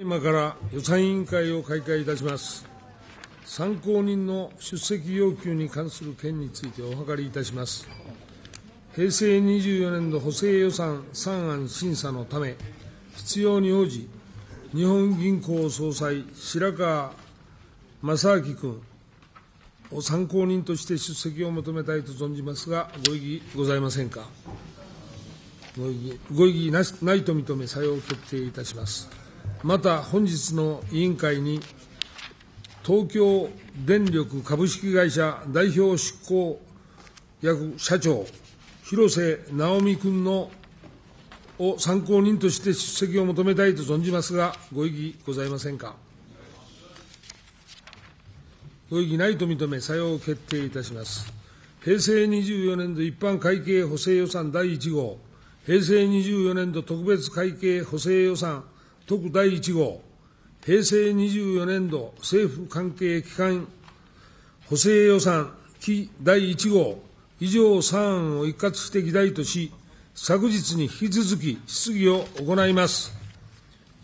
今から予算委員会を開会いたします。参考人の出席要求に関する件についてお諮りいたします。平成24年度補正予算3案審査のため、必要に応じ、日本銀行総裁、白川正明君を参考人として出席を求めたいと存じますが、ご異議ございませんか。ご異議ご異議なしないと認め、採用決定いたします。また本日の委員会に、東京電力株式会社代表執行役社長、広瀬直美君のを参考人として出席を求めたいと存じますが、ご異議ございませんか。ご異議ないと認め、採用決定いたします。平成24年度一般会計補正予算第1号、平成24年度特別会計補正予算特第1号、平成24年度政府関係機関補正予算期第1号、以上3案を一括して議題とし、昨日に引き続き質疑を行います。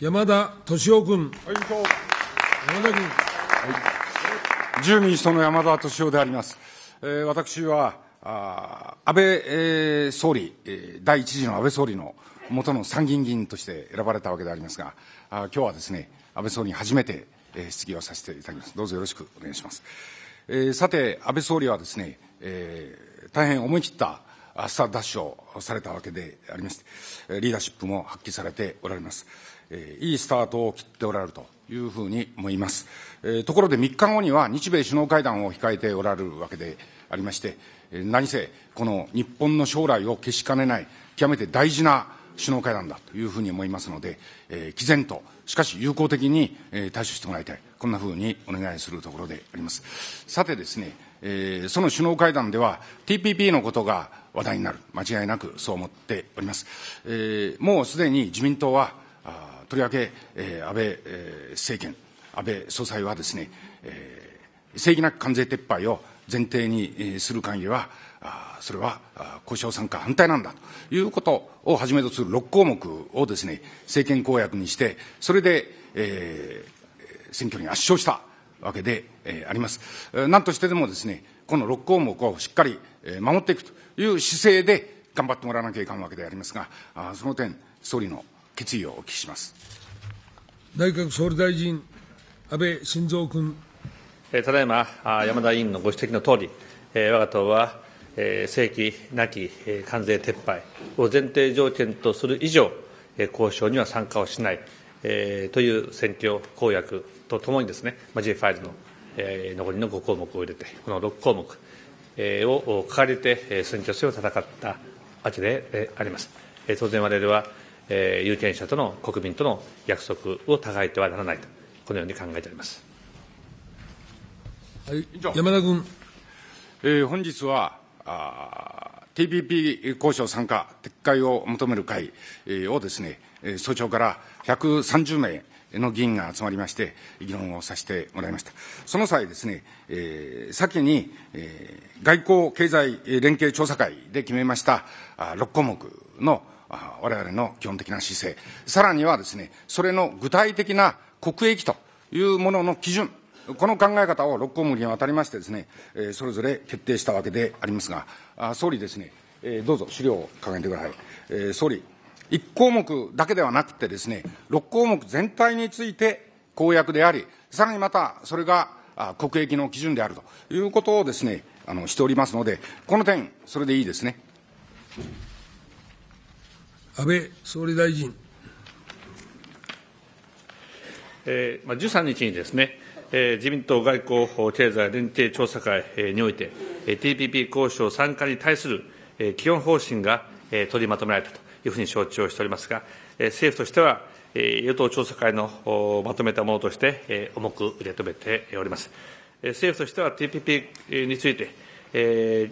山田敏夫君。はい、山田君。はい、自由民主党の山田敏夫であります。えー、私はあ安倍、えー、総理、えー、第1次の安倍総理の元の参議院議員として選ばれたわけでありますが、あ今日はですね、安倍総理に初めて、えー、質疑をさせていただきます。どうぞよろしくお願いします。えー、さて、安倍総理はですね、えー、大変思い切ったスタートダッシュをされたわけでありまして、リーダーシップも発揮されておられます。えー、いいスタートを切っておられるというふうに思います。えー、ところで3日後には日米首脳会談を控えておられるわけでありまして、えー、何せこの日本の将来を消しかねない、極めて大事な首脳会談だというふうに思いますので、えー、毅然と、しかし有効的に、えー、対処してもらいたい、こんなふうにお願いするところであります。さてですね、えー、その首脳会談では、TPP のことが話題になる、間違いなくそう思っております。えー、もうすでに自民党は、あとりわけ、えー、安倍、えー、政権、安倍総裁はですね、えー、正義なく関税撤廃を前提にする関りは、それは交渉参加反対なんだということをはじめとする6項目をですね、政権公約にして、それで、えー、選挙に圧勝したわけで、えー、あります。なんとしてでもですね、この6項目をしっかり守っていくという姿勢で頑張ってもらわなきゃいかんわけでありますが、その点、総理の決意をお聞きします。内閣総理大臣、安倍晋三君。ただいま、山田委員のご指摘のとおり、我が党はえー、正規なき関税撤廃を前提条件とする以上、交渉には参加をしない、えー、という選挙公約とともにですね、まあ、j ルの、えー、残りの5項目を入れて、この6項目、えー、を掲げて選挙戦を戦ったわけであります。えー、当然我々は、えー、有権者との国民との約束を互えてはならないと、このように考えております。はい、山田君。えー、本日は TPP 交渉参加撤回を求める会をですね、早朝から130名の議員が集まりまして、議論をさせてもらいました。その際ですね、えー、先に、えー、外交経済連携調査会で決めましたあ6項目のあ我々の基本的な姿勢、さらにはですね、それの具体的な国益というものの基準この考え方を6項目にわたりましてですね、えそれぞれ決定したわけでありますが、あ総理ですね、えどうぞ資料を掲げてください。え総理、1項目だけではなくてですね、6項目全体について公約であり、さらにまたそれが国益の基準であるということをですね、あのしておりますので、この点、それでいいですね。安倍総理大臣。えーまあ、13日にですね、自民党外交経済連携調査会において、TPP 交渉参加に対する基本方針が取りまとめられたというふうに承知をしておりますが、政府としては、与党調査会のまとめたものとして、重く受け止めております。政府としては TPP について、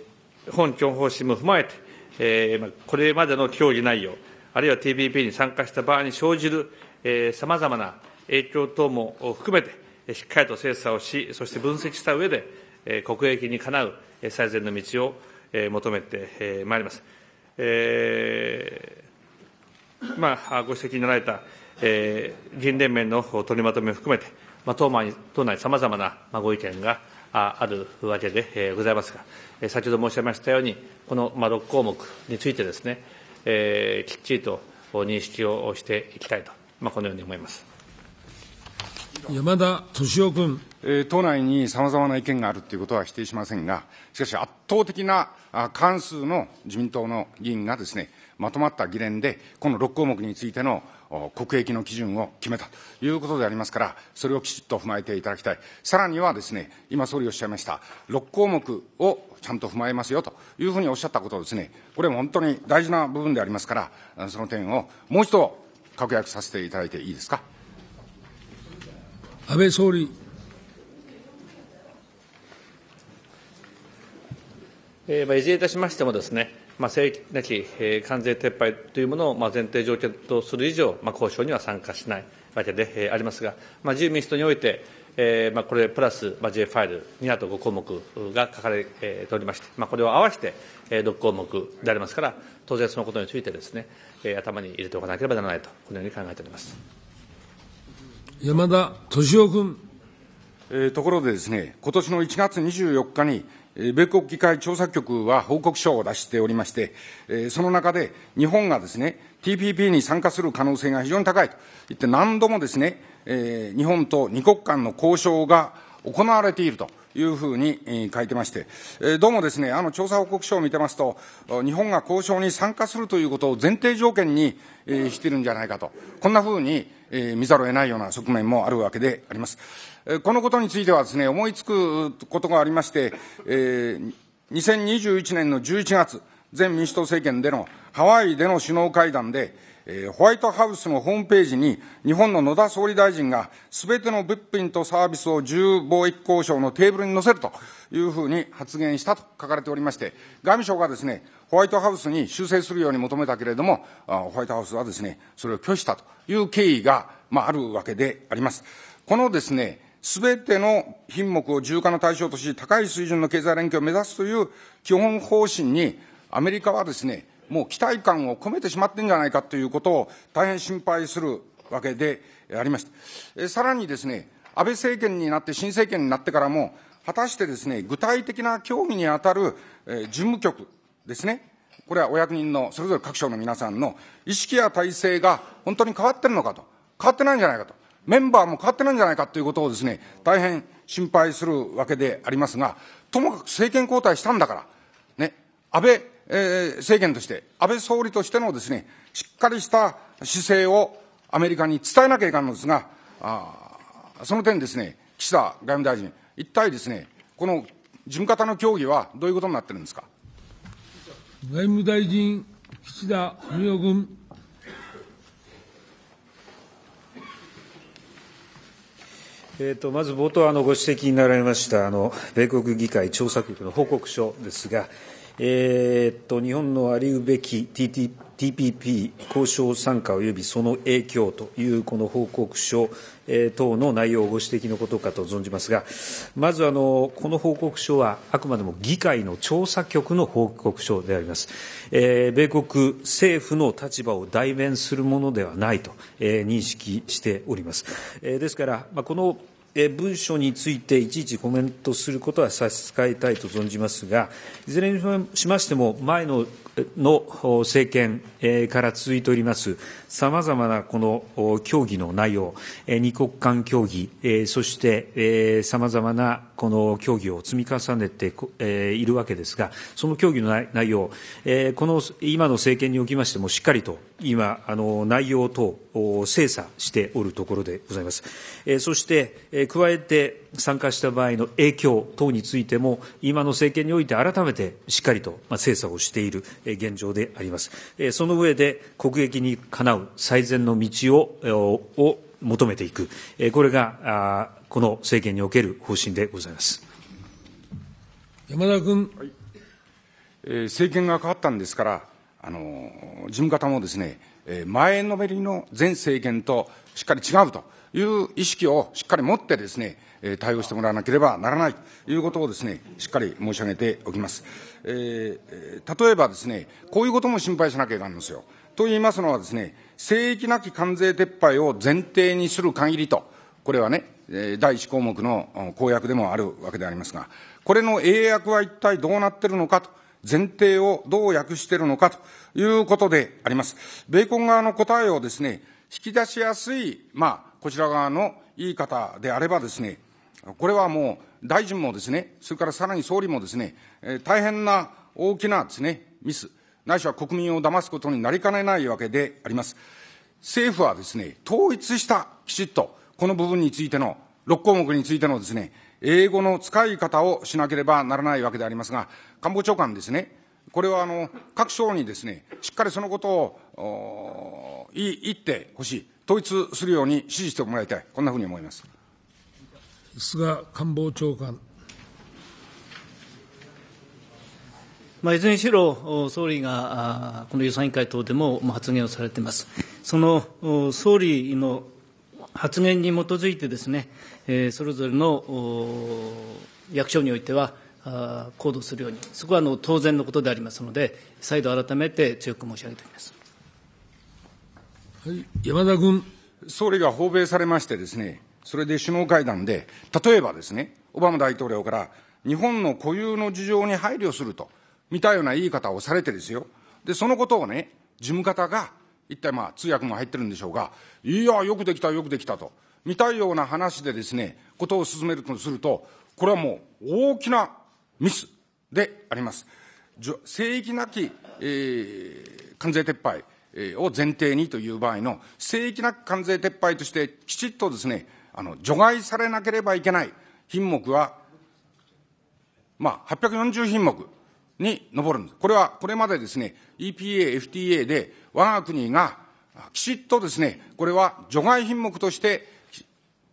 本基本方針も踏まえて、これまでの協議内容、あるいは TPP に参加した場合に生じるさまざまな影響等も含めて、しっかりと精査をし、そして分析した上で、国益にかなう最善の道を求めてまいります。えー、まあ、ご指摘になられた、えー、議員連盟の取りまとめを含めて、まあ、党内党内さまざまなご意見があるわけでございますが、先ほど申し上げましたように、この6項目についてですね、えー、きっちりと認識をしていきたいと、まあ、このように思います。山田俊夫君。党内にさまざまな意見があるということは否定しませんが、しかし圧倒的な関数の自民党の議員がですね、まとまった議連で、この6項目についての国益の基準を決めたということでありますから、それをきちっと踏まえていただきたい。さらにはですね、今総理おっしゃいました、6項目をちゃんと踏まえますよというふうにおっしゃったことですね、これは本当に大事な部分でありますから、その点をもう一度確約させていただいていいですか。安倍総理。えーまあ、いずれいたしましてもですね、まあ、正規なき、えー、関税撤廃というものを、まあ、前提条件とする以上、まあ、交渉には参加しないわけで、えー、ありますが、まあ、自由民主党において、えーまあ、これプラス、まあ、J ファイル2あと5項目が書かれておりまして、まあ、これを合わせて、えー、6項目でありますから、当然そのことについてですね、えー、頭に入れておかなければならないと、このように考えております。山田敏夫君。えー、ところでですね、今年の1月24日に、米国議会調査局は報告書を出しておりまして、その中で日本がですね、TPP に参加する可能性が非常に高いと言って何度もですね、日本と二国間の交渉が行われているというふうに書いてまして、どうもですね、あの調査報告書を見てますと、日本が交渉に参加するということを前提条件にしているんじゃないかと、こんなふうにえー、見ざるを得ないような側面もあるわけであります。えー、このことについてはですね、思いつくことがありまして、えー、2021年の11月、前民主党政権でのハワイでの首脳会談で、えホワイトハウスのホームページに、日本の野田総理大臣が、すべての物品とサービスを自由貿易交渉のテーブルに載せるというふうに発言したと書かれておりまして、外務省がですね、ホワイトハウスに修正するように求めたけれども、ホワイトハウスはですね、それを拒否したという経緯が、まあ、あるわけであります。このですね、すべての品目を重化の対象とし、高い水準の経済連携を目指すという基本方針に、アメリカはですね、もう期待感を込めてしまってんじゃないかということを大変心配するわけでありました。さらにですね、安倍政権になって新政権になってからも、果たしてですね、具体的な協議に当たる、えー、事務局ですね、これはお役人の、それぞれ各省の皆さんの意識や体制が本当に変わってるのかと、変わってないんじゃないかと、メンバーも変わってないんじゃないかということをですね、大変心配するわけでありますが、ともかく政権交代したんだから、ね、安倍えー、政権として、安倍総理としてのですね、しっかりした姿勢をアメリカに伝えなきゃいかんのですが、あその点ですね、岸田外務大臣、一体ですね、この事務方の協議はどういうことになってるんですか外務大臣、岸田文雄君。えーと、とまず冒頭あのご指摘になられましたあの米国議会調査局の報告書ですが、えー、っと日本のありうべき TT TPP 交渉参加及びその影響というこの報告書、え等の内容をご指摘のことかと存じますが、まずあのこの報告書はあくまでも議会の調査局の報告書であります。えー、米国政府の立場を代弁するものではないと、えー、認識しております。えー、ですから、まあ、この文書についていちいちコメントすることは差し支えたいと存じますが、いずれにしましても、前のの政権から続いております、さまざまなこの協議の内容、2国間協議、そしてさまざまなこの協議を積み重ねているわけですが、その協議の内容、この今の政権におきましても、しっかりと今、あの内容等を精査しておるところでございます。そして、加えて参加した場合の影響等についても、今の政権において改めてしっかりと精査をしている現状であります。その上で、国益にかなう最善の道をを求めていく、これがこの政権における方針でございます山田君、はい、えー、政権が変わったんですから、あの事務方もですね、え前のめりの前政権としっかり違うという意識をしっかり持ってですね、対応してもらわなければならないということをです、ね、しっかり申し上げておきます。えー、例えばです、ね、こういうことも心配しなきゃいなんんですよ。と言いますのはですね、聖域なき関税撤廃を前提にする限りと、これはね、第1項目の公約でもあるわけでありますが、これの英訳は一体どうなってるのかと、前提をどう訳しているのかということであります。米国側の答えをですね、引き出しやすい、まあ、こちら側の言い方であればですね、これはもう大臣もですね、それからさらに総理もですね、大変な大きなですね、ミス、ないしは国民を騙すことになりかねないわけであります。政府はですね、統一した、きちっと、この部分についての、6項目についてのですね、英語の使い方をしなければならないわけでありますが、官房長官ですね、これはあの各省にですね、しっかりそのことを言ってほしい、統一するように指示してもらいたい、こんなふうに思います。菅官房長官。まあ、いずれにしろ、総理がこの予算委員会等でも発言をされています。その総理の発言に基づいてですね、それぞれの役所においては、行動するように、そこはあの当然のことでありますので、再度改めて強く申し上げております、はい、山田君。総理が訪米されましてですね、それで首脳会談で、例えばですね、オバマ大統領から日本の固有の事情に配慮すると、見たような言い方をされてですよ。で、そのことをね、事務方が、一体まあ通訳も入ってるんでしょうが、いや、よくできた、よくできたと、見たような話でですね、ことを進めるとすると、これはもう大きなミスであります。聖域なき、えー、関税撤廃を前提にという場合の、聖域なき関税撤廃として、きちっとですね、あの、除外されなければいけない品目は、まあ、840品目に上るんです。これは、これまでですね、EPA、FTA で、我が国がきちっとですね、これは除外品目として、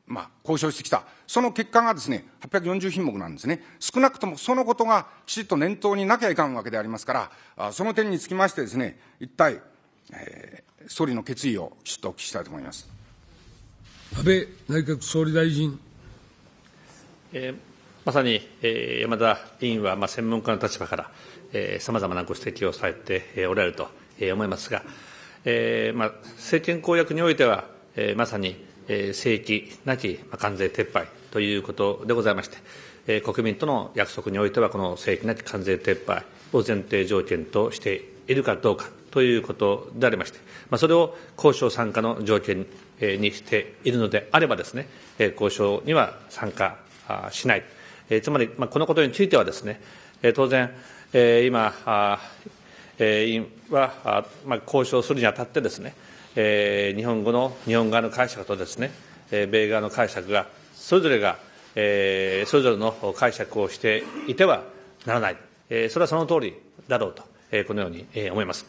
まあ、交渉してきた。その結果がですね、840品目なんですね。少なくともそのことがきちっと念頭になきゃいかんわけでありますから、その点につきましてですね、一体、えー、総理の決意をきちっとお聞きしたいと思います。安倍内閣総理大臣。まさに山田委員は専門家の立場からさまざまなご指摘をされておられると思いますが、政権公約においては、まさに正規なき関税撤廃ということでございまして、国民との約束においては、この正規なき関税撤廃を前提条件としているかどうかということでありまして、それを交渉参加の条件にしているのであればですね、交渉には参加しない。つまり、まこのことについてはですね、当然、今、委員は、ま交渉するにあたってですね、日本語の、日本側の解釈とですね、米側の解釈が、それぞれが、それぞれの解釈をしていてはならない。それはその通りだろうと、このように思います。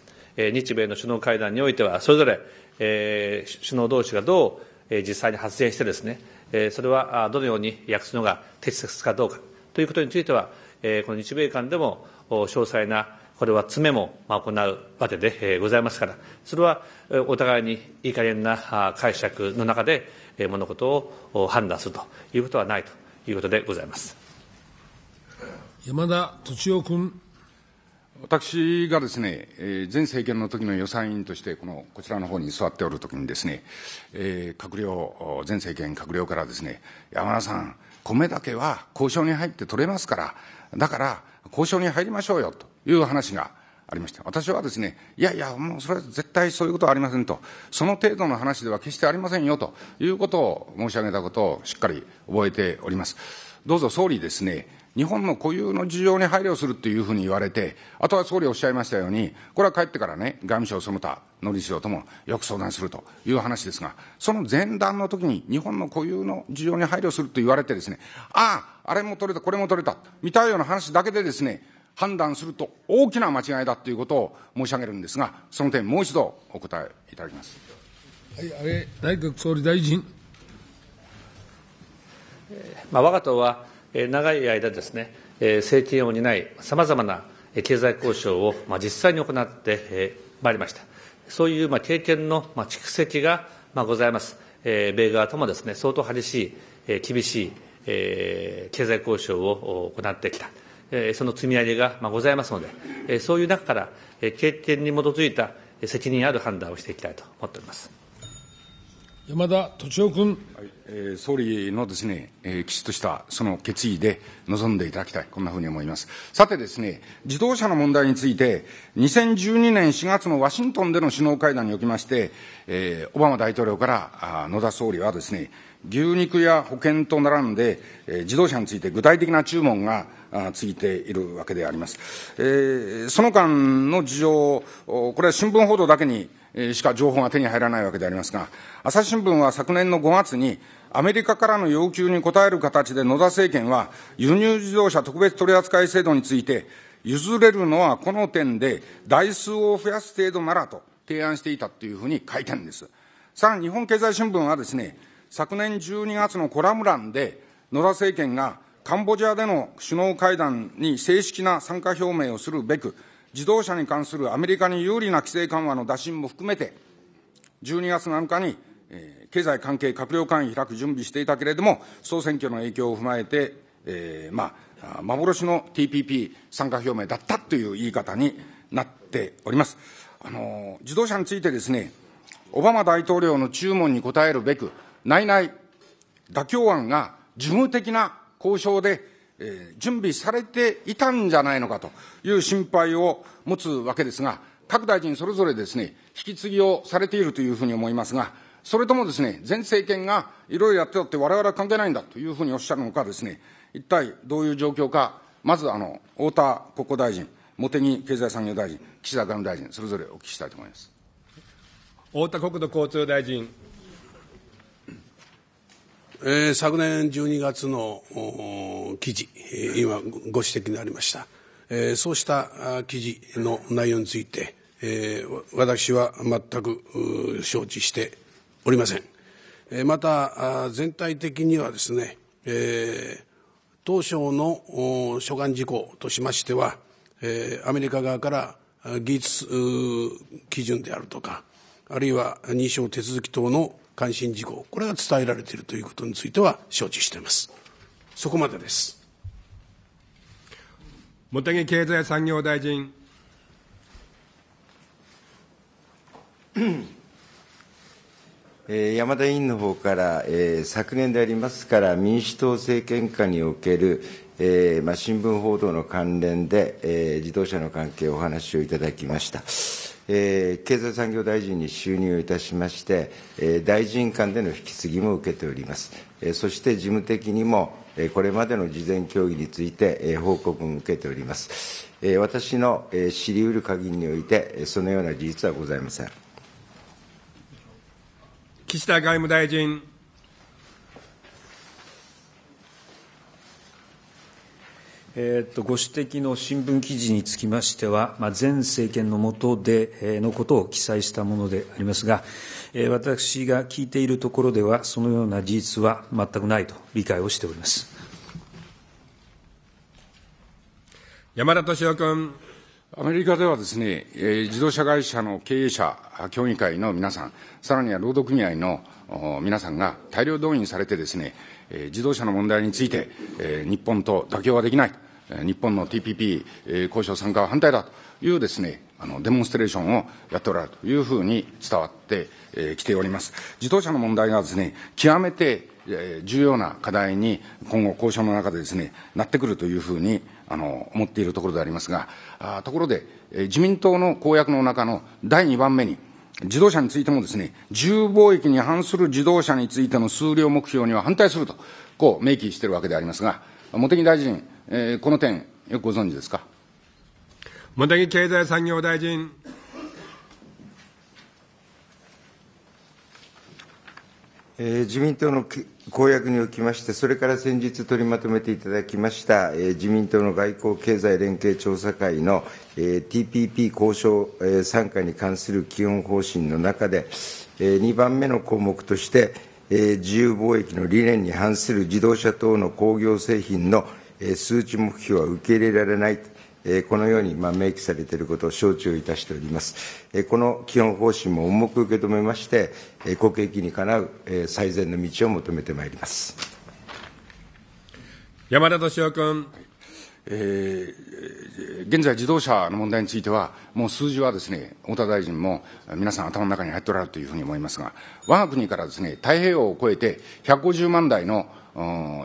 え日米の首脳会談においては、それぞれ、え首脳同士がどう、え実際に発言してですね、えそれはどのように訳すのが適切かどうかということについては、えこの日米間でも詳細なこれは詰めも行うわけでございますから、それはお互いにいい加減な解釈の中で物事を判断するということはないということでございます。山田敏夫君。私がですね、え前政権の時の予算委員として、この、こちらの方に座っておるときにですね、え閣僚、前政権閣僚からですね、山田さん、米だけは交渉に入って取れますから、だから交渉に入りましょうよという話がありました。私はですね、いやいや、もうそれは絶対そういうことはありませんと、その程度の話では決してありませんよということを申し上げたことをしっかり覚えております。どうぞ総理ですね、日本の固有の事情に配慮するというふうに言われて、あとは総理おっしゃいましたように、これは帰ってからね、外務省その他、農林省ともよく相談するという話ですが、その前段の時に日本の固有の事情に配慮すると言われてですね、ああ、あれも取れた、これも取れた、見たような話だけでですね、判断すると大きな間違いだということを申し上げるんですが、その点、もう一度お答えいただきます。はい、安倍内閣総理大臣。まあ、我が党は長い間ですね、政権を担い、さまざまな経済交渉を実際に行ってまいりました。そういう経験の蓄積がございます。米側ともですね、相当激しい、厳しい経済交渉を行ってきた。その積み上げがございますので、そういう中から経験に基づいた責任ある判断をしていきたいと思っております。山田敏夫君、はいえー、総理のですね、えー、きちっとしたその決意で臨んでいただきたい、こんなふうに思います。さてですね、自動車の問題について、2012年4月のワシントンでの首脳会談におきまして、えー、オバマ大統領から野田総理はですね、牛肉や保険と並んで、えー、自動車について具体的な注文がついているわけであります。えー、その間の事情、これは新聞報道だけにしか情報が手に入らないわけでありますが、朝日新聞は昨年の5月に、アメリカからの要求に応える形で野田政権は、輸入自動車特別取扱制度について、譲れるのはこの点で、台数を増やす程度ならと提案していたというふうに書いてるんです。さらに日本経済新聞はですね、昨年12月のコラム欄で、野田政権がカンボジアでの首脳会談に正式な参加表明をするべく、自動車に関するアメリカに有利な規制緩和の打診も含めて、12月7日に、えー、経済関係閣僚会議開く準備していたけれども、総選挙の影響を踏まえて、えー、まあ、幻の TPP 参加表明だったという言い方になっております。あのー、自動車についてですね、オバマ大統領の注文に応えるべく、内々妥協案が事務的な交渉でえー、準備されていたんじゃないのかという心配を持つわけですが、各大臣それぞれですね、引き継ぎをされているというふうに思いますが、それともですね、前政権がいろいろやってたって我々は関係ないんだというふうにおっしゃるのかですね、一体どういう状況か、まずあの、太田国交大臣、茂木経済産業大臣、岸田外務大臣、それぞれお聞きしたいと思います。太田国土交通大臣。えー、昨年12月の記事、えー、今ご指摘にありました、えー、そうした記事の内容について、えー、私は全く承知しておりません、えー、また全体的にはですね、えー、当初の所管事項としましては、えー、アメリカ側から技術基準であるとかあるいは認証手続き等の関心事項、これが伝えられているということについては承知しています。そこまでです。茂木経済産業大臣。山田委員の方から、えー、昨年でありますから民主党政権下における、えーまあ、新聞報道の関連で、えー、自動車の関係お話をいただきました。えー、経済産業大臣に就任をいたしまして、えー、大臣間での引き継ぎも受けております。えー、そして事務的にも、えー、これまでの事前協議について、えー、報告も受けております。えー、私の、えー、知り得る限りにおいて、そのような事実はございません。岸田外務大臣。ご指摘の新聞記事につきましては、前政権の下でのことを記載したものでありますが、私が聞いているところでは、そのような事実は全くないと理解をしております山田敏夫君。アメリカではですね、え自動車会社の経営者協議会の皆さん、さらには労働組合の皆さんが大量動員されてですね、え自動車の問題について、え日本と妥協はできない、え日本の TPP、え交渉参加は反対だというですね、あのデモンストレーションをやっておられるというふうに伝わってき、えております。自動車の問題がですね、極めて、え重要な課題に今後交渉の中でですね、なってくるというふうにあの思っているところでありますが、ところで、自民党の公約の中の第2番目に、自動車についてもですね、自由貿易に反する自動車についての数量目標には反対すると、こう明記しているわけでありますが、茂木大臣、えー、この点、よくご存知ですか。茂木経済産業大臣。えー、自民党の公約におきまして、それから先日取りまとめていただきました、え自民党の外交経済連携調査会の、え TPP 交渉、え参加に関する基本方針の中で、え2番目の項目として、え自由貿易の理念に反する自動車等の工業製品の、え数値目標は受け入れられないと。このように明記されていることを承知をいたしております。この基本方針も重く受け止めまして、国益にかなう最善の道を求めてまいります。山田敏夫君。えー、現在、自動車の問題については、もう数字はですね、太田大臣も皆さん頭の中に入っておられるというふうに思いますが、我が国からですね、太平洋を越えて150万台の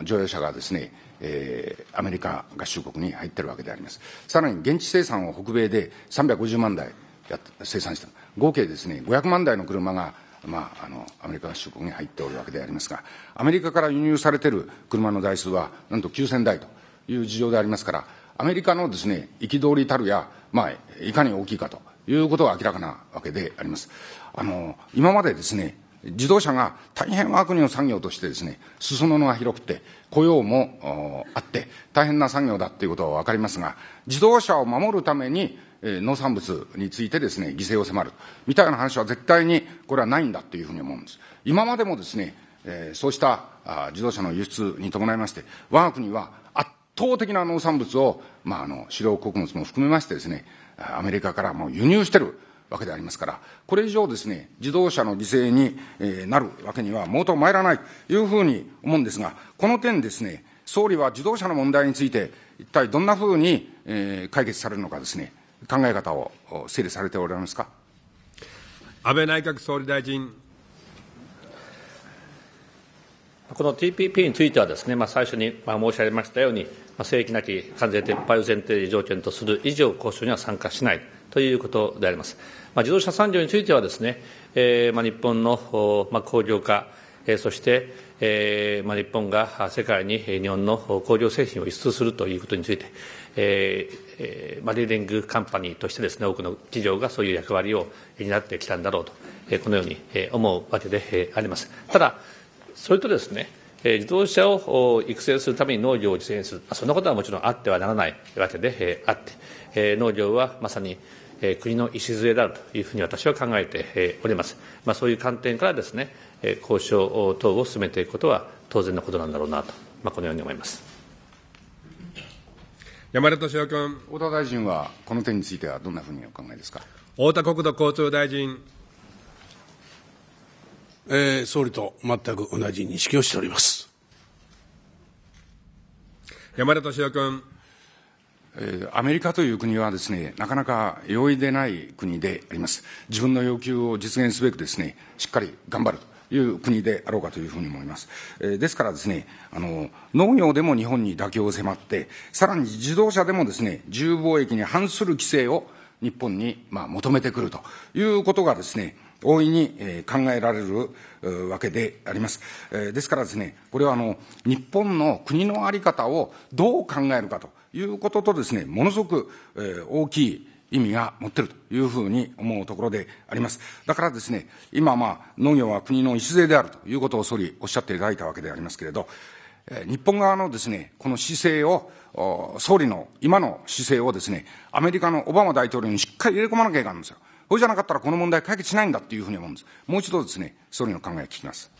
乗用車がですね、えー、アメリカ合衆国に入ってるわけであります。さらに現地生産を北米で350万台や生産した、合計ですね、500万台の車が、まあ、あのアメリカ合衆国に入っておるわけでありますが、アメリカから輸入されてる車の台数は、なんと9000台という事情でありますから、アメリカのですね、憤りたるや、まあ、いかに大きいかということが明らかなわけであります。あの、今までですね、自動車が大変我が国の産業としてですね、裾野が広くて、雇用もあって、大変な産業だということはわかりますが、自動車を守るために、え農産物についてですね、犠牲を迫る。みたいな話は絶対にこれはないんだというふうに思うんです。今までもですね、えそうした自動車の輸出に伴いまして、我が国は圧倒的な農産物を、まあ、あの、主要穀物も含めましてですね、アメリカからもう輸入してるわけでありますから、これ以上ですね、自動車の犠牲に、えなるわけには、もうともいらないというふうに思うんですが、この点ですね、総理は自動車の問題について、一体どんなふうに、え解決されるのかですね、考え方を整理されておられますか。安倍内閣総理大臣。この TPP についてはですね、ねまあ、最初にまあ申し上げましたように、まあ、正規なき関税撤廃を前提条件とする以上、交渉には参加しない。ということであります。まあ、自動車産業についてはですね、えー、まあ、日本の、まあ、工業化、えそして、えー、まあ、日本が世界に日本の工業製品を輸出するということについて、えーえー、まあ、リーディングカンパニーとしてです、ね、多くの企業がそういう役割を担ってきたんだろうと、えこのように思うわけであります。ただそれとですね自動車を育成するために農業を実現するそんなことはもちろんあってはならないわけであって農業はまさに国の礎であるというふうに私は考えております。まあ、そういう観点からですね、交渉等を進めていくことは当然のことなんだろうなと、まあ、このように思います。山田敏夫君。太田大臣はこの点についてはどんなふうにお考えですか。太田国土交通大臣。えー、総理と全く同じ認識をしております。山田敏夫君。アメリカという国はですね、なかなか容易でない国であります。自分の要求を実現すべくですね、しっかり頑張るという国であろうかというふうに思います。えですからですね、あの、農業でも日本に妥協を迫って、さらに自動車でもですね、自由貿易に反する規制を日本に、まあ、求めてくるということがですね、大いに、え考えられるわけであります。えですからですね、これはあの、日本の国の在り方をどう考えるかということとですね、ものすごく、えー、大きい意味が持ってるというふうに思うところであります。だからですね、今、まあ、農業は国の礎であるということを総理おっしゃっていただいたわけでありますけれど、日本側のですね、この姿勢を、総理の今の姿勢をですね、アメリカのオバマ大統領にしっかり入れ込まなきゃいけないんですよ。そうじゃなかったらこの問題解決しないんだというふうに思うんです。もう一度ですね、総理の考えを聞きます。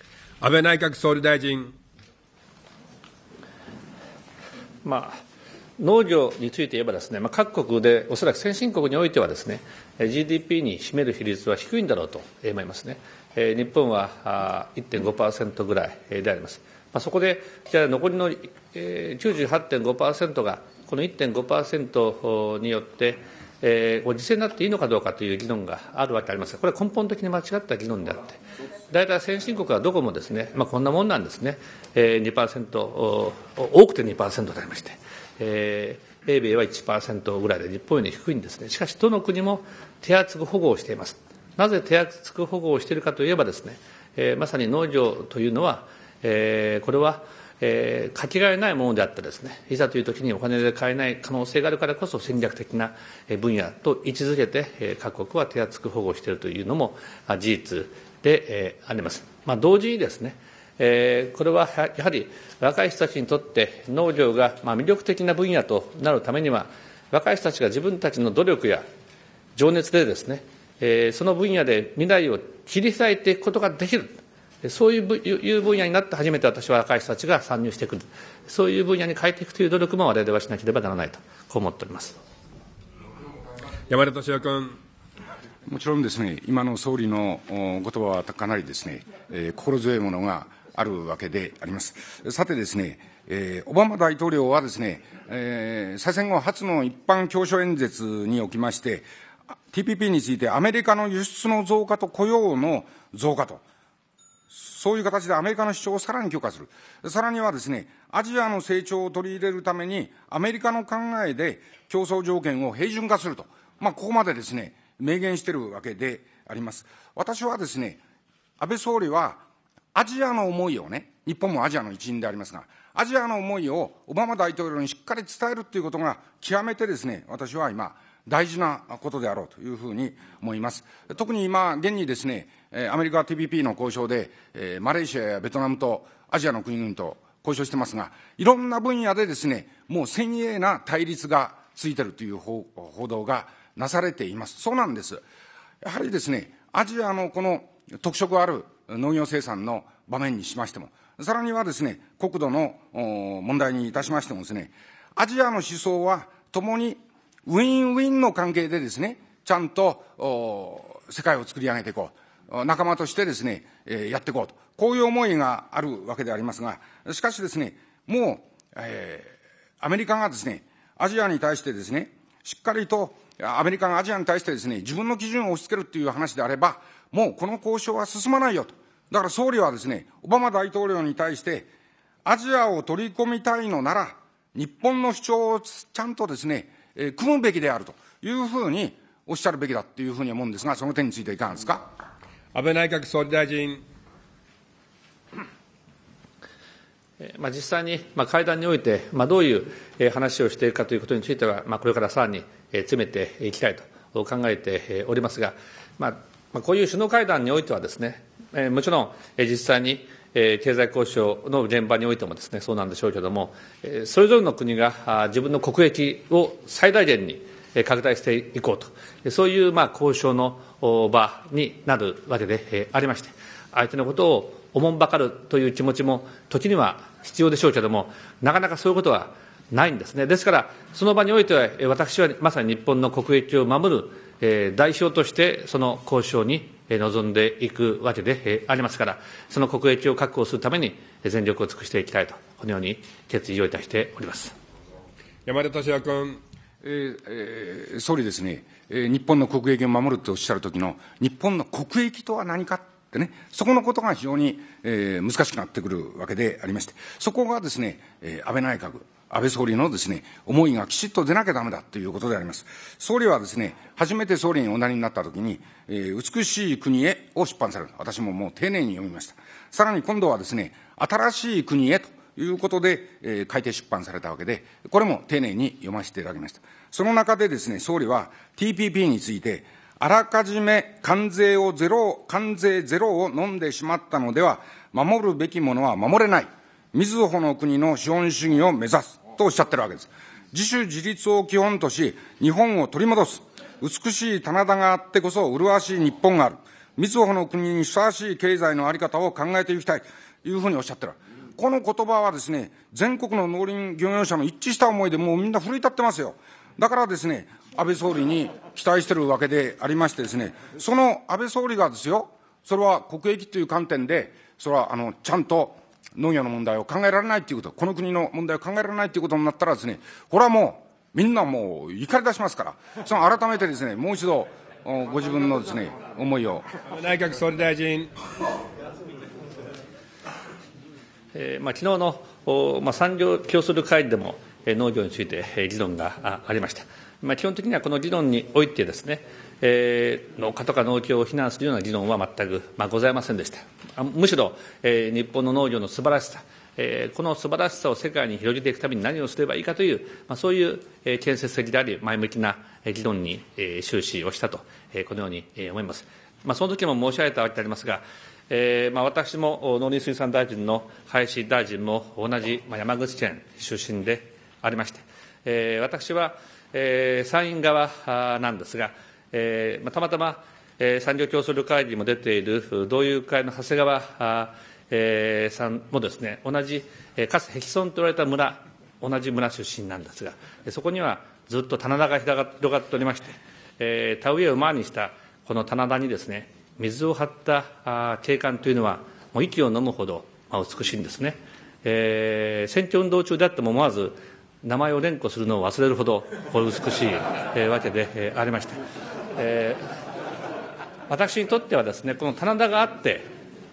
安倍内閣総理大臣。まあ、農業について言えばですね、まあ、各国でおそらく先進国においてはですね GDP に占める比率は低いんだろうと思いますね、えー、日本は1.5%ぐらいであります、まあ、そこでじゃあ残りの、えー、98.5%がこの1.5%によってえー、実践になっていいのかどうかという議論があるわけありますが、これは根本的に間違った議論であって、大体先進国はどこもですね、まあ、こんなもんなんですね、えー2%、多くて2%でありまして、えー、英米は1%ぐらいで日本より低いんですね。しかし、どの国も手厚く保護をしています。なぜ手厚く保護をしているかといえばですね、えー、まさに農業というのは、えー、これは、えー、かけがえないものであってですね、いざという時にお金で買えない可能性があるからこそ戦略的な分野と位置づけて、各国は手厚く保護しているというのも事実であります。まあ、同時にですね、えー、これはやはり若い人たちにとって農業がまあ魅力的な分野となるためには若い人たちが自分たちの努力や情熱でですね、えー、その分野で未来を切り裂いていくことができるそういう分野になって初めて私は若い人たちが参入してくるそういう分野に変えていくという努力も我々はしなければならないとこう思っております山田敏也君。もちろんですね、今の総理のお言葉はかなりですね、えー、心強いものがあるわけであります。さてですね、えー、オバマ大統領はですね、えー、再選後初の一般教書演説におきまして、TPP についてアメリカの輸出の増加と雇用の増加と、そういう形でアメリカの主張をさらに強化する。さらにはですね、アジアの成長を取り入れるために、アメリカの考えで競争条件を平準化すると。まあ、ここまでですね、明言しているわけであります。私はですね、安倍総理はアジアの思いをね、日本もアジアの一員でありますが、アジアの思いをオバマ大統領にしっかり伝えるということが、極めてですね、私は今、大事なことであろうというふうに思います。特に今、現にですね、アメリカ TPP の交渉で、マレーシアやベトナムとアジアの国々と交渉してますが、いろんな分野でですね、もう先鋭な対立がついてるという報道がなされています。そうなんです。やはりですね、アジアのこの特色ある農業生産の場面にしましても、さらにはですね、国土の問題にいたしましてもですね、アジアの思想は共にウィンウィンの関係でですね、ちゃんと世界を作り上げていこう。仲間としてですね、えやっていこうと。こういう思いがあるわけでありますが、しかしですね、もう、えー、アメリカがですね、アジアに対してですね、しっかりとアメリカがアジアに対してですね、自分の基準を押し付けるっていう話であれば、もうこの交渉は進まないよと。だから総理はですね、オバマ大統領に対して、アジアを取り込みたいのなら、日本の主張をちゃんとですね、えー、組むべきであるというふうにおっしゃるべきだというふうに思うんですが、その点についていかがですか。安倍内閣総理大臣。まあ、実際に、まあ、会談において、まあ、どういう話をしているかということについては、まあ、これからさらに詰めていきたいと考えておりますが、まあ、まあ、こういう首脳会談においてはですね、えー、もちろん、えー、実際に、えー、経済交渉の現場においてもですね、そうなんでしょうけれども、えー、それぞれの国が自分の国益を最大限に拡大していこうと、そういうまあ交渉の場になるわけでありまして、相手のことをおもんばかるという気持ちも時には必要でしょうけれども、なかなかそういうことはないんですね。ですから、その場においては、私はまさに日本の国益を守るえ代表としてその交渉に臨んでいくわけでありますから、その国益を確保するために全力を尽くしていきたいと、このように決意をいたしております山田達也君。ええー、総理ですね、え日本の国益を守るとおっしゃるときの、日本の国益とは何かってね、そこのことが非常に、えー、難しくなってくるわけでありまして、そこがですね、え安倍内閣、安倍総理のですね、思いがきちっと出なきゃだめだということであります。総理はですね、初めて総理におなりになったときに、えー、美しい国へを出版される。私ももう丁寧に読みました。さらに今度はですね、新しい国へということで、えー、改訂出版されたわけで、これも丁寧に読ませていただきました。その中でですね、総理は TPP について、あらかじめ関税をゼロ、関税ゼロを飲んでしまったのでは、守るべきものは守れない。ずほの国の資本主義を目指すとおっしゃってるわけです。自主自立を基本とし、日本を取り戻す。美しい棚田があってこそ麗しい日本がある。みずほの国にふさわしい経済のあり方を考えていきたいというふうにおっしゃってる。この言葉はですね、全国の農林漁業者の一致した思いでもうみんな奮い立ってますよ。だからですね、安倍総理に期待してるわけでありましてですね、その安倍総理がですよ、それは国益という観点で、それはあの、ちゃんと農業の問題を考えられないということ、この国の問題を考えられないということになったらですね、これはもう、みんなもう怒り出しますから、その改めてですね、もう一度、ご自分のですね、思いを。内閣総理大臣。えー、まあ、昨日のお、まあ、産業競争会議でも、え農業について、え議論がありました。まあ、基本的にはこの議論においてですね、えー、農家とか農協を非難するような議論は全く、まあ、ございませんでした。むしろ、えー、日本の農業の素晴らしさ、えー、この素晴らしさを世界に広げていくために何をすればいいかという、まあ、そういう、えー、建設的であり、前向きな議論に、えー、終始をしたと、えー、このように、えー、思います。まあ、その時も申し上げたわけでありますが、えーまあ、私も農林水産大臣の林大臣も同じ、まあ、山口県出身でありまして、えー、私は、えー、参院側なんですが、えー、たまたま、えー、産業競争力会議にも出ている同友会の長谷川えー、さんもですね同じ、えー、かつてヘキソンと言われた村同じ村出身なんですがそこにはずっと棚田が広がっておりまして、えー、田植えを前にしたこの棚田にですね水を張ったあ景観というのはもう息をのむほど、まあ、美しいんですね、えー、選挙運動中であっても思わず名前を連呼するのを忘れるほどこれ美しい、えー、わけで、えー、ありました、えー、私にとってはですねこの棚田があって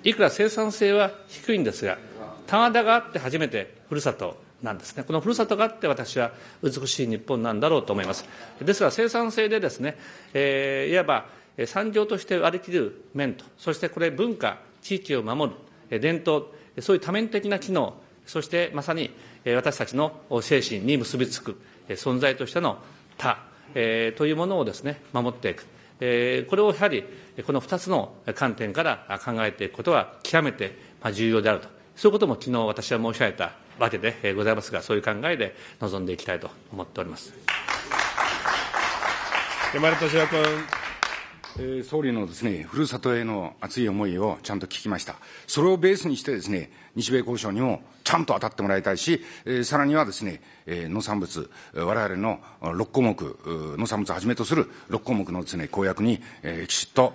いくら生産性は低いんですが棚田があって初めてふるさとなんですねこのふるさとがあって私は美しい日本なんだろうと思いますですが生産性でですね、えー、いわば産業として割り切る面とそしてこれ文化地域を守る伝統そういう多面的な機能そしてまさに私たちの精神に結びつく存在としての他というものをですね守っていく。えこれをやはりこの二つの観点から考えていくことは極めて重要であると、そういうことも昨日私は申し上げたわけでございますが、そういう考えで臨んでいきたいと思っております山田俊君。えー、総理のです、ね、ふるさとへの熱い思いをちゃんと聞きました、それをベースにしてです、ね、日米交渉にもちゃんと当たってもらいたいし、えー、さらにはですね、えー、農産物、我々の6項目、農産物をはじめとする6項目のですね、公約に、えー、きちっと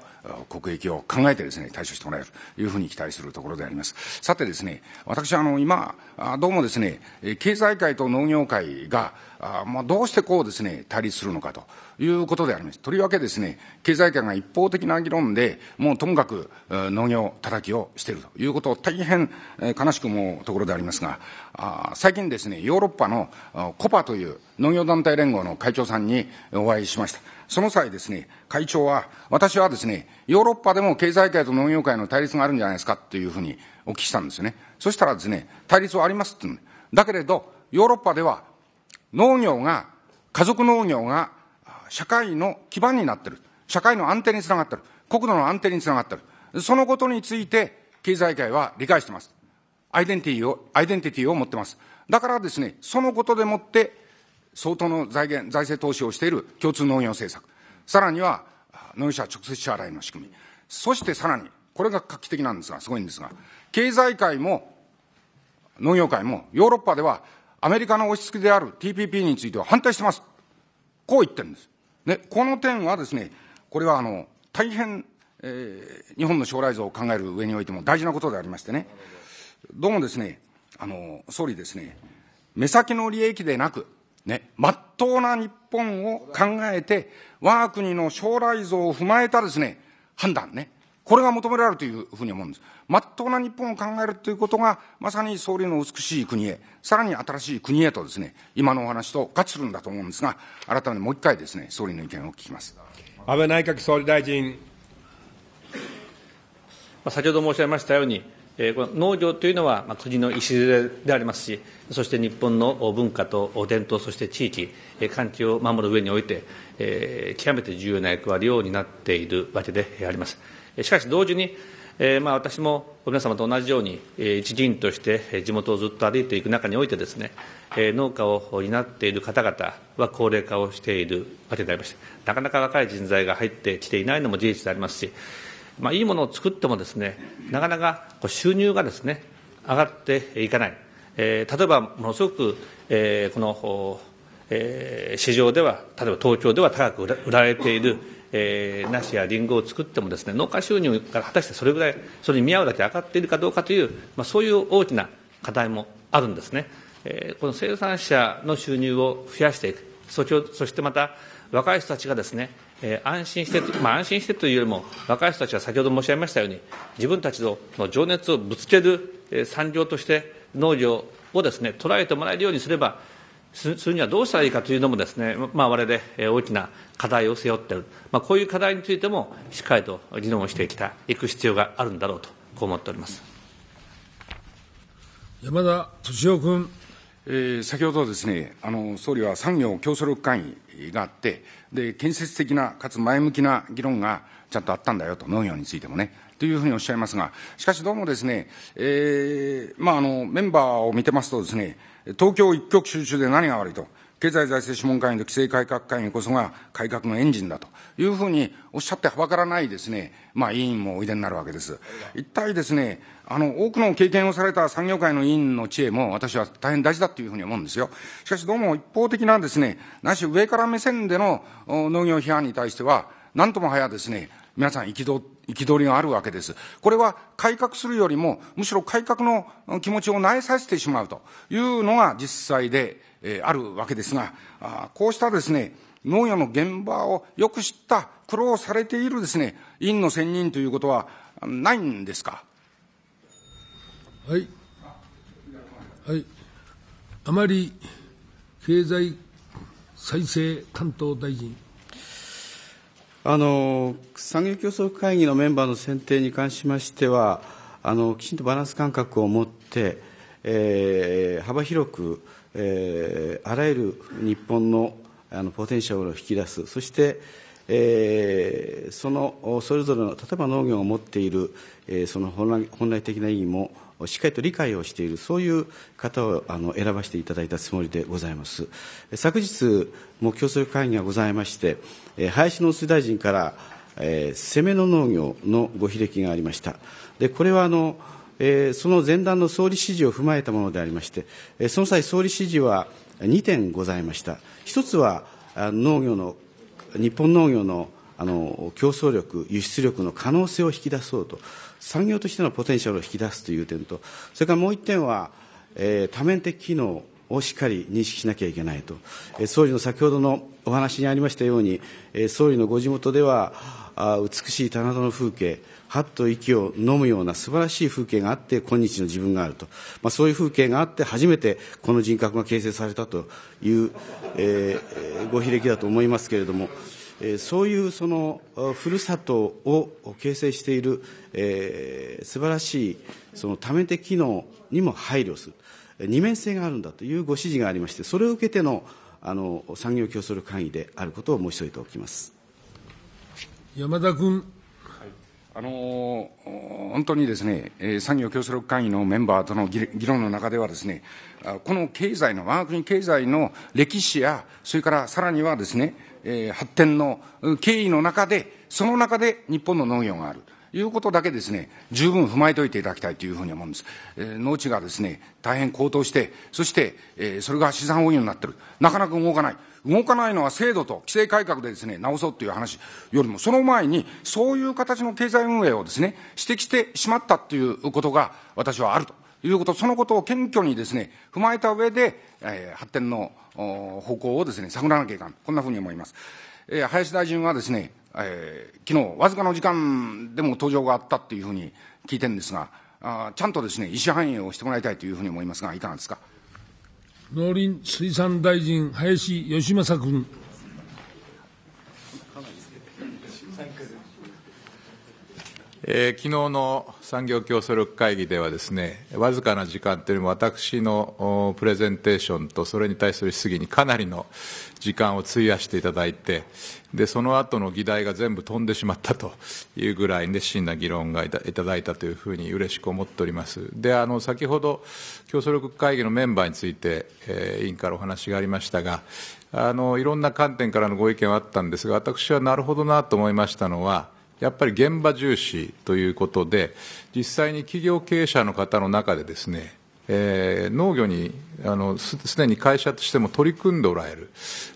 国益を考えてですね、対処してもらえるというふうに期待するところであります。さてですね、私あの、今、どうもですね、経済界と農業界が、あまあ、どうしてこうですね、対立するのかということであります。とりわけですね、経済界が一方的な議論で、もうともかく農業叩きをしているということを大変、え悲しくもところでありますが、あ最近ですね、ヨーロッパのコパという農業団体連合の会長さんにお会いしました。その際ですね、会長は、私はですね、ヨーロッパでも経済界と農業界の対立があるんじゃないですかというふうにお聞きしたんですよね。そしたらですね、対立はありますってだけれど、ヨーロッパでは農業が、家族農業が社会の基盤になってる。社会の安定につながってる。国土の安定につながってる。そのことについて、経済界は理解してます。アイデンティティを、アイデンティティを持ってます。だからですね、そのことでもって、相当の財源、財政投資をしている共通農業政策。さらには、農業者直接支払いの仕組み。そしてさらに、これが画期的なんですが、すごいんですが、経済界も農業界もヨーロッパではアメリカの押し付けである TPP については反対してます。こう言ってるんです。で、この点はですね、これはあの、大変、えー、日本の将来像を考える上においても大事なことでありましてね。どうもですね、あの、総理ですね、目先の利益でなく、ね、まっとうな日本を考えて、我が国の将来像を踏まえたですね、判断ね、これが求められるというふうに思うんです。まっとうな日本を考えるということが、まさに総理の美しい国へ、さらに新しい国へとですね、今のお話と合致するんだと思うんですが、改めてもう一回ですね、総理の意見を聞きます。安倍内閣総理大臣。先ほど申し上げましたように、えこの農業というのは、ま国の礎でありますし、そして日本の文化と伝統、そして地域、環境を守る上において、え極めて重要な役割を担っているわけであります。しかし同時に、えまあ、私も皆様と同じように、え一議員として地元をずっと歩いていく中においてですね、え農家を担っている方々は高齢化をしているわけでありまして、なかなか若い人材が入ってきていないのも事実でありますし、まあ、いいものを作ってもですねなかなかこう収入がですね上がっていかない、えー、例えばものすごく、えー、この、えー、市場では例えば東京では高く売られている、えー、梨やりんごを作ってもですね農家収入が果たしてそれぐらいそれに見合うだけ上がっているかどうかという、まあ、そういう大きな課題もあるんですね、えー、この生産者の収入を増やしていくそそしてまた若い人たちがですねえー、安心して、まあ、安心してというよりも若い人たちは先ほど申し上げましたように自分たちの情熱をぶつける、えー、産業として農業をですね捉えてもらえるようにすればするにはどうしたらいいかというのもですね、まあ、我々、え大きな課題を背負っている、まあ、こういう課題についてもしっかりと議論をしていきたいく必要があるんだろうとこう思っております山田敏夫君。先ほどですね、総理は産業競争力会議があって、建設的なかつ前向きな議論がちゃんとあったんだよと、農業についてもね、というふうにおっしゃいますが、しかしどうもですね、メンバーを見てますとですね、東京一極集中で何が悪いと。経済財政諮問会議と規制改革会議こそが改革のエンジンだというふうにおっしゃってはばからないですね、まあ、委員もおいでになるわけです。一体ですね、あの、多くの経験をされた産業界の委員の知恵も私は大変大事だというふうに思うんですよ。しかしどうも一方的なですね、なし上から目線での農業批判に対しては、なんともはやですね、皆さん憤りがあるわけです。これは改革するよりも、むしろ改革の気持ちを萎えさせてしまうというのが実際で、えー、あるわけですが、あこうしたですね、農業の現場をよく知った、苦労されているですね、委員の選任ということはないんですかはい。はい。あまり経済再生担当大臣。あの産業競争会議のメンバーの選定に関しましては、あのきちんとバランス感覚を持って、えー、幅広く、えー、あらゆる日本のあのポテンシャルを引き出す、そして、えー、そのそれぞれの、例えば農業が持っている、えー、その本来本来的な意義もしっかりと理解をしている、そういう方をあの選ばせていただいたつもりでございます。昨日、目標総争会議がございまして、林農水大臣から、えー、攻めの農業のご悲歴がありました。でこれはあのえー、その前段の総理指示を踏まえたものでありまして、その際、総理指示は2点ございました。一つは農業の日本農業のあの競争力、輸出力の可能性を引き出そうと、産業としてのポテンシャルを引き出すという点と、それからもう1点は、えー、多面的機能をしっかり認識しなきゃいけないと、えー、総理の先ほどのお話にありましたように、えー、総理のご地元では、あ美しい棚田の風景、はっと息を飲むような素晴らしい風景があって、今日の自分があると、まあ、そういう風景があって、初めてこの人格が形成されたという、えー、ご悲劇だと思いますけれども、そういうそのふるさとを形成している、えー、素晴らしいその多面的機能にも配慮する、二面性があるんだというご指示がありまして、それを受けてのあの産業競争力会議であることを申し添えておきます山田君。あの本当にですね、産業競争力会議のメンバーとの議論の中ではですね、この経済の、我が国経済の歴史や、それからさらにはですね、え発展の経緯の中で、その中で日本の農業がある。いうことだけですね、十分踏まえておいていただきたいというふうに思うんです。えー、農地がですね、大変高騰して、そして、えー、それが資産運用になってる。なかなか動かない。動かないのは制度と規制改革でですね、直そうという話よりも、その前に、そういう形の経済運営をですね、指摘してしまったということが、私はあるということ、そのことを謙虚にですね、踏まえた上で、えー、発展の方向をですね、探らなきゃいかん。こんなふうに思います。えー、林大臣はですね、えー、昨日、わずかの時間でも登場があったというふうに聞いてるんですが、あちゃんとですね、意思反映をしてもらいたいというふうに思いますが、いかがですか。農林水産大臣、林芳正君。えー、昨日の産業競争力会議ではですね、わずかな時間というよりも私のプレゼンテーションとそれに対する質疑にかなりの時間を費やしていただいて、で、その後の議題が全部飛んでしまったというぐらい熱心な議論がいただいたというふうに嬉しく思っております。で、あの、先ほど競争力会議のメンバーについて、えー、委員からお話がありましたが、あの、いろんな観点からのご意見はあったんですが、私はなるほどなと思いましたのは、やっぱり現場重視ということで、実際に企業経営者の方の中でですね、えー、農業にあのすでに会社としても取り組んでおられる、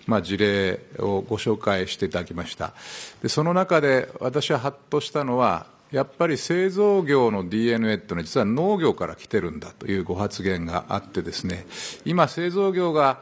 まあ、事例をご紹介していただきましたでその中で私ははっとしたのはやっぱり製造業の DNA っていうのは実は農業から来てるんだというご発言があってですね今製造業が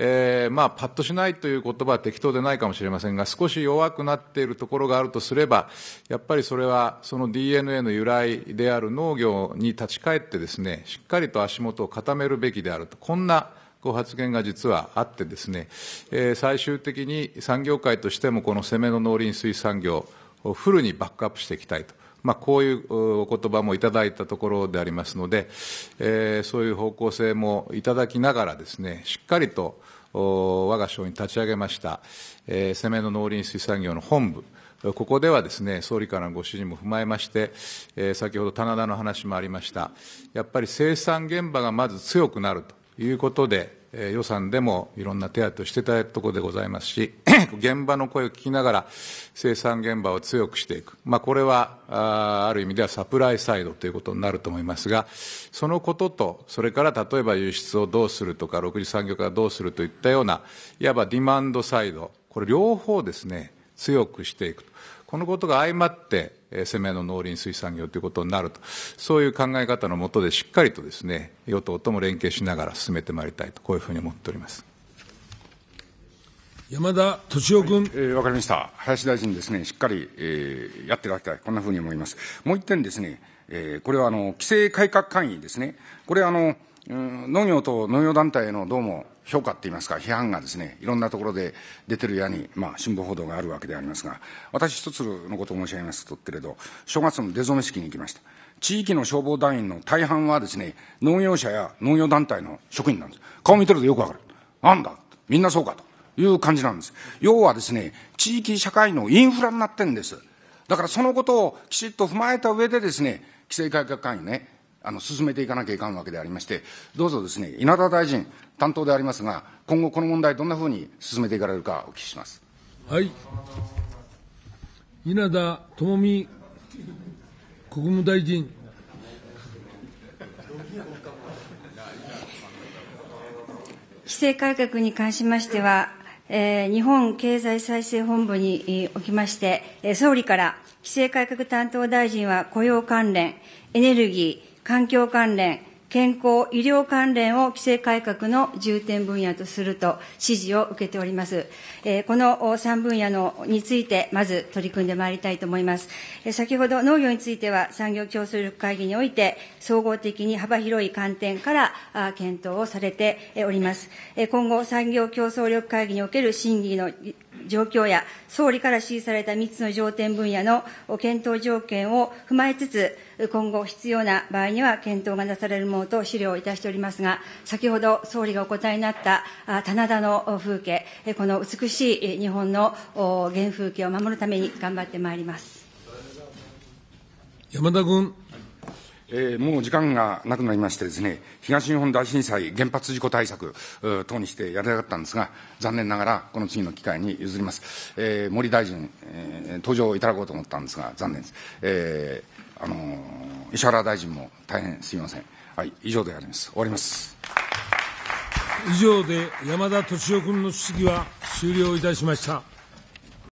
えー、まあ、パッとしないという言葉は適当でないかもしれませんが、少し弱くなっているところがあるとすれば、やっぱりそれは、その DNA の由来である農業に立ち返ってですね、しっかりと足元を固めるべきであると、こんなご発言が実はあってですね、えー、最終的に産業界としてもこの攻めの農林水産業をフルにバックアップしていきたいと。まあ、こういうお言葉もいただいたところでありますので、えー、そういう方向性もいただきながらですね、しっかりと我が省に立ち上げました、えー、セめの農林水産業の本部、ここではですね、総理からのご指示も踏まえまして、えー、先ほど棚田の話もありました、やっぱり生産現場がまず強くなるということで、え予算でもいろんな手当をしていただいたところでございますし、現場の声を聞きながら、生産現場を強くしていく、まあ、これはあある意味ではサプライサイドということになると思いますが、そのことと、それから例えば輸出をどうするとか、6次産業化をどうするといったような、いわばディマンドサイド、これ、両方ですね、強くしていくこのことが相まって、攻めの農林水産業ということになると、そういう考え方のもとで、しっかりとですね与党とも連携しながら進めてまいりたいと、こういうふうに思っております。山田俊夫君、はい、えー、かりました、林大臣ですね、しっかり、えー、やっていただきたい、こんなふうに思います。もう一点ですね、えー、これはあの規制改革会議ですね、これあの、うん、農業と農業団体のどうも評価っていいますか、批判がですね、いろんなところで出てるやに、まあ、新聞報道があるわけでありますが、私一つのことを申し上げますとけれど、正月の出初め式に行きました。地域の消防団員の大半はですね、農業者や農業団体の職員なんです。顔見てるとよくわかる。なんだみんなそうかという感じなんです。要はですね、地域社会のインフラになってるんです。だからそのことをきちっと踏まえた上でですね、規制改革会議ね、あの進めていかなきゃいかんわけでありまして、どうぞですね、稲田大臣、担当でありますが、今後、この問題、どんなふうに進めていかれるか、お聞きします。はい。稲田朋美国務大臣。規制改革に関しましては、えー、日本経済再生本部におきまして、総理から規制改革担当大臣は雇用関連、エネルギー、環境関連、健康、医療関連を規制改革の重点分野とすると指示を受けております。えこの3分野のについて、まず取り組んでまいりたいと思います。え先ほど農業については、産業競争力会議において、総合的に幅広い観点からあ検討をされております。え今後、産業競争力会議における審議の状況や総理から指示された3つの条件分野の検討条件を踏まえつつ、今後必要な場合には検討がなされるものと資料をいたしておりますが、先ほど総理がお答えになった棚田の風景、この美しい日本の原風景を守るために頑張ってまいります。山田君。もう時間がなくなりましてですね、東日本大震災原発事故対策等にしてやりたかったんですが、残念ながらこの次の機会に譲ります。えー、森大臣、えー、登場いただこうと思ったんですが、残念です。えー、あのー、石原大臣も大変すみません。はい、以上であります。終わります。以上で山田敏夫君の質疑は終了いたしました。